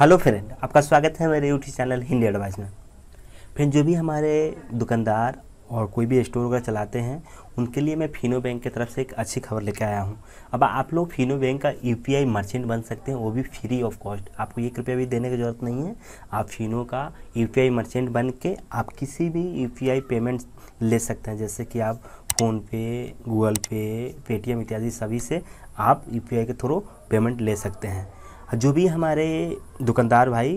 hello friend आपका स्वागत है मेरे यूट्यूब चैनल हिंदी एडवाइस में फ्रेंड जो भी हमारे दुकानदार और कोई भी स्टोर वगैरह चलाते हैं उनके लिए मैं फिनो बैंक की तरफ से एक अच्छी खबर लेकर आया हूं अब आप लोग फिनो बैंक का यूपीआई मर्चेंट बन सकते हैं वो भी फ्री ऑफ कॉस्ट आपको एक रुपया भी देने की ज़रूरत नहीं है आप फिनो का यू मर्चेंट बन के आप किसी भी यू पेमेंट ले सकते हैं जैसे कि आप फ़ोनपे गूगल पे पेटीएम इत्यादि सभी से आप यू के थ्रू पेमेंट ले सकते हैं हाँ, जो भी हमारे दुकानदार भाई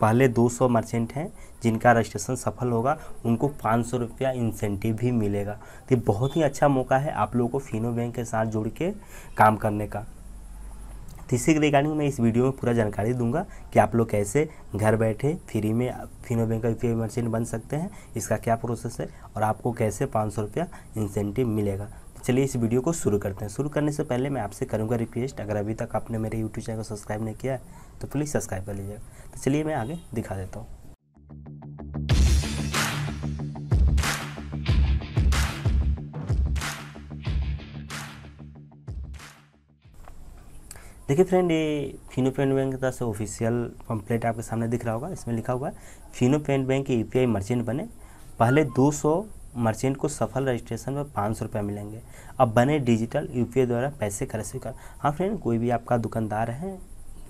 पहले 200 मर्चेंट हैं जिनका रजिस्ट्रेशन सफल होगा उनको पाँच सौ रुपया इंसेंटिव भी मिलेगा तो ये बहुत ही अच्छा मौका है आप लोगों को फिनो बैंक के साथ जुड़ के काम करने का तो इसी के रिगार्डिंग मैं इस वीडियो में पूरा जानकारी दूंगा कि आप लोग कैसे घर बैठे फ्री में फिनो बैंक का यूपीआई मर्चेंट बन सकते हैं इसका क्या प्रोसेस है और आपको कैसे पाँच सौ रुपया इंसेंटिव मिलेगा चलिए इस वीडियो को शुरू करते हैं शुरू करने से पहले मैं आपसे करूंगा रिक्वेस्ट अगर अभी तक आपने मेरे यूट्यूब चैनल को सब्सक्राइब नहीं किया तो प्लीज़ सब्सक्राइब कर लीजिएगा तो चलिए मैं आगे दिखा देता हूँ देखिए फ्रेंड ये फिनो पेमेंट बैंक तरफ से ऑफिशियल पम्पलेट आपके सामने दिख रहा होगा इसमें लिखा हुआ है फिनो पेमेंट बैंक के यूपीआई मर्चेंट बने पहले दो सौ मर्चेंट को सफल रजिस्ट्रेशन में पाँच सौ रुपये मिलेंगे अब बने डिजिटल यूपीआई द्वारा पैसे का स्वीकार हाँ फ्रेंड कोई भी आपका दुकानदार है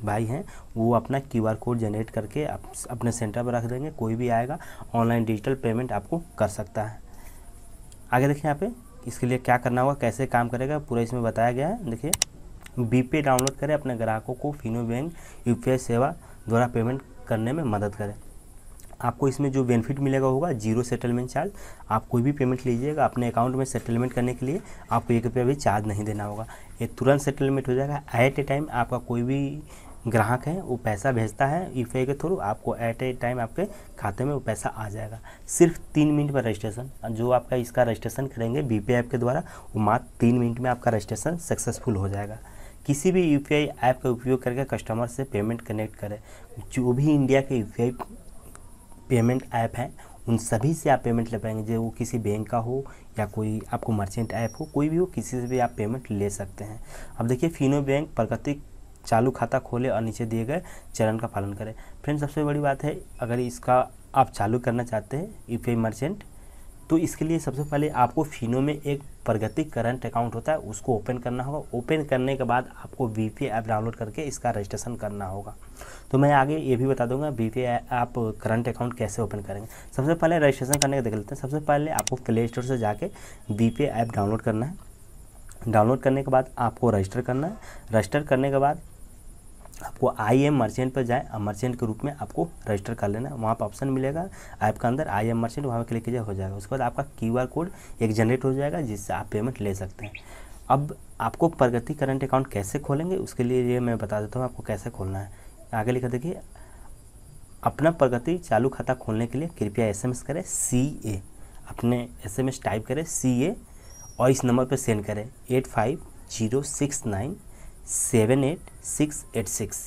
भाई हैं वो अपना क्यूआर कोड जनरेट करके आप अपने सेंटर पर रख देंगे कोई भी आएगा ऑनलाइन डिजिटल पेमेंट आपको कर सकता है आगे देखिए यहाँ पे इसके लिए क्या करना होगा कैसे काम करेगा पूरा इसमें बताया गया है देखिए बी पे डाउनलोड करें अपने ग्राहकों को फिनो बैंक यू सेवा द्वारा पेमेंट करने में मदद करें आपको इसमें जो बेनिफिट मिलेगा होगा जीरो सेटलमेंट चार्ज आप कोई भी पेमेंट लीजिएगा अपने अकाउंट में सेटलमेंट करने के लिए आपको एक रुपया भी चार्ज नहीं देना होगा ये तुरंत सेटलमेंट हो जाएगा एट ए टाइम आपका कोई भी ग्राहक है वो पैसा भेजता है यू के थ्रू आपको एट ए टाइम आपके खाते में वो पैसा आ जाएगा सिर्फ तीन मिनट में रजिस्ट्रेशन जो आपका इसका रजिस्ट्रेशन करेंगे बी पी ऐप के द्वारा वो मात्र तीन मिनट में आपका रजिस्ट्रेशन सक्सेसफुल हो जाएगा किसी भी यू पी आई ऐप का उपयोग करके कस्टमर से पेमेंट कनेक्ट करें जो भी इंडिया के यू पेमेंट ऐप हैं उन सभी से आप पेमेंट ले पाएंगे जो वो किसी बैंक का हो या कोई आपको मर्चेंट ऐप हो कोई भी हो किसी से भी आप पेमेंट ले सकते हैं अब देखिए फिनो बैंक प्रगति चालू खाता खोले और नीचे दिए गए चरण का पालन करें फ्रेंड सबसे बड़ी बात है अगर इसका आप चालू करना चाहते हैं यू पे मर्चेंट तो इसके लिए सबसे पहले आपको फिनो में एक प्रगति करंट अकाउंट होता है उसको ओपन करना होगा ओपन करने के बाद आपको वी पी ऐप डाउनलोड करके इसका रजिस्ट्रेशन करना होगा तो मैं आगे ये भी बता दूंगा वी पी आप करंट अकाउंट कैसे ओपन करेंगे सबसे पहले रजिस्ट्रेशन करने का देख लेते हैं सबसे पहले आपको प्ले स्टोर से जाके वी पी ऐप डाउनलोड करना है डाउनलोड करने के बाद आपको रजिस्टर करना है रजिस्टर करने के बाद आपको आई एम मर्चेंट पर जाए मर्चेंट के रूप में आपको रजिस्टर कर लेना वहाँ पर ऑप्शन मिलेगा ऐप के अंदर आई एम मर्चेंट वहाँ पर क्लिक कीजिए हो जाएगा उसके बाद आपका क्यू आर कोड एक जनरेट हो जाएगा जिससे आप पेमेंट ले सकते हैं अब आपको प्रगति करंट अकाउंट कैसे खोलेंगे उसके लिए ये मैं बता देता हूँ आपको कैसे खोलना है आगे लिखा देखिए अपना प्रगति चालू खाता खोलने के लिए कृपया एस करें सी ए अपने एस टाइप करें सी ए और इस नंबर पर सेंड करें eight five zero six nine seven eight six eight six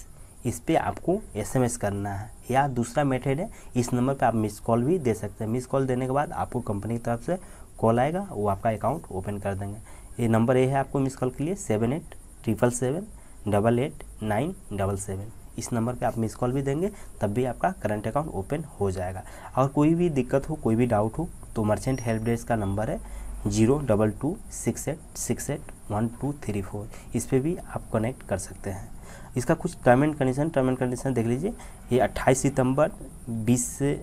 इस पर आपको एसएमएस करना है या दूसरा मेथड है इस नंबर पे आप मिस कॉल भी दे सकते हैं मिस कॉल देने के बाद आपको कंपनी की तरफ से कॉल आएगा वो आपका अकाउंट ओपन कर देंगे ये नंबर ये है आपको मिस कॉल के लिए seven eight triple seven double eight nine double seven इस नंबर पे आप मिस कॉल भी देंगे तब भी आपका करंट अकाउंट ओपन हो जाएगा और कोई भी दिक्कत हो कोई भी डाउट हो तो मर्चेंट हेल्प डेस्क का नंबर है zero double two six eight six eight one two three four इस पर भी आप कनेक्ट कर सकते हैं इसका कुछ term and condition term and condition देख लीजिए ये 28 सितंबर 20 से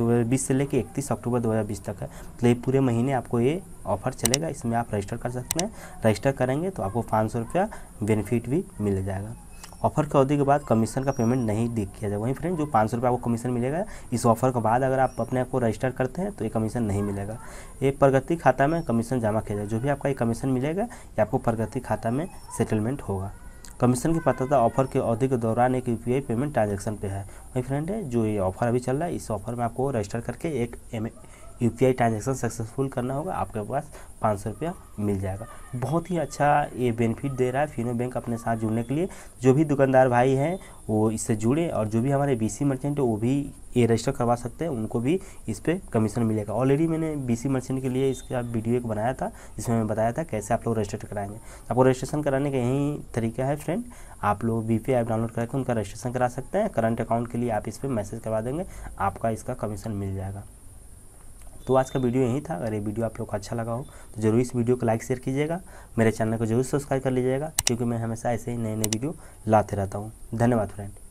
2020 से लेकर इकतीस अक्टूबर 2020 तक है मतलब ये पूरे महीने आपको ये ऑफर चलेगा इसमें आप रजिस्टर कर सकते हैं रजिस्टर करेंगे तो आपको पाँच सौ रुपया बेनिफिट भी मिल जाएगा ऑफर की अवधि के बाद कमीशन का पेमेंट नहीं किया जाए वहीं फ्रेंड जो पाँच सौ आपको कमीशन मिलेगा इस ऑफर के बाद अगर आप अपने आप को रजिस्टर करते हैं तो ये कमीशन नहीं मिलेगा ये प्रगति खाता में कमीशन जमा किया जाए जो भी आपका ये कमीशन मिलेगा ये आपको प्रगति खाता में सेटलमेंट होगा कमीशन की पात्रता ऑफर के अवधि के दौरान एक यू पेमेंट ट्रांजेक्शन पे है वही फ्रेंड है जो ये ऑफर अभी चल रहा है इस ऑफर में आपको रजिस्टर करके एक M U P transaction successful करना होगा आपके पास पाँच सौ रुपया मिल जाएगा बहुत ही अच्छा ये बेनिफिट दे रहा है फिनो बैंक अपने साथ जुड़ने के लिए जो भी दुकानदार भाई हैं वो इससे जुड़े और जो भी हमारे बीसी मर्चेंट है वो भी ये रजिस्टर करवा सकते हैं उनको भी इस पर कमीशन मिलेगा ऑलरेडी मैंने बीसी मर्चेंट के लिए इसका वीडियो एक बनाया था जिसमें मैंने बताया था कैसे आप लोग रजिस्टर कराएंगे आपको रजिस्ट्रेशन कराने का यही तरीका है फ्रेंड आप लोग बी पी ऐप डाउनलोड करके उनका रजिस्ट्रेशन करा सकते हैं करंट अकाउंट के लिए आप इस पर मैसेज करवा देंगे आपका इसका कमीशन मिल जाएगा तो आज का वीडियो यही था अगर ये वीडियो आप लोग को अच्छा लगा हो तो जरूर इस वीडियो को लाइक शेयर कीजिएगा मेरे चैनल को जरूर सब्सक्राइब कर लीजिएगा क्योंकि मैं हमेशा ऐसे ही नए नए वीडियो लाते रहता हूँ धन्यवाद फ्रेंड